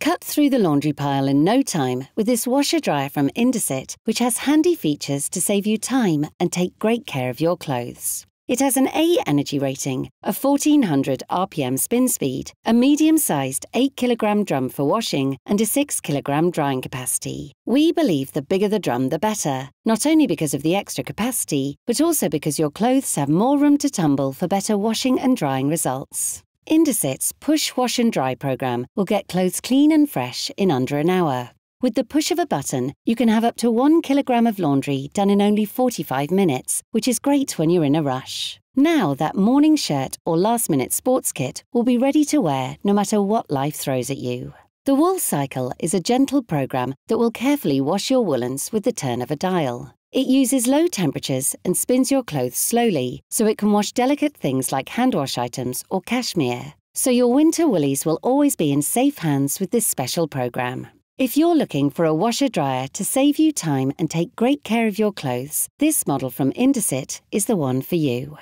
Cut through the laundry pile in no time with this washer dryer from Indesit, which has handy features to save you time and take great care of your clothes. It has an A energy rating, a 1400 RPM spin speed, a medium sized 8kg drum for washing, and a 6kg drying capacity. We believe the bigger the drum, the better, not only because of the extra capacity, but also because your clothes have more room to tumble for better washing and drying results. Indesit's Push Wash and Dry program will get clothes clean and fresh in under an hour. With the push of a button, you can have up to one kilogram of laundry done in only 45 minutes, which is great when you're in a rush. Now that morning shirt or last minute sports kit will be ready to wear no matter what life throws at you. The Wool Cycle is a gentle program that will carefully wash your woolens with the turn of a dial. It uses low temperatures and spins your clothes slowly, so it can wash delicate things like hand wash items or cashmere. So your winter woolies will always be in safe hands with this special program. If you're looking for a washer dryer to save you time and take great care of your clothes, this model from Indesit is the one for you.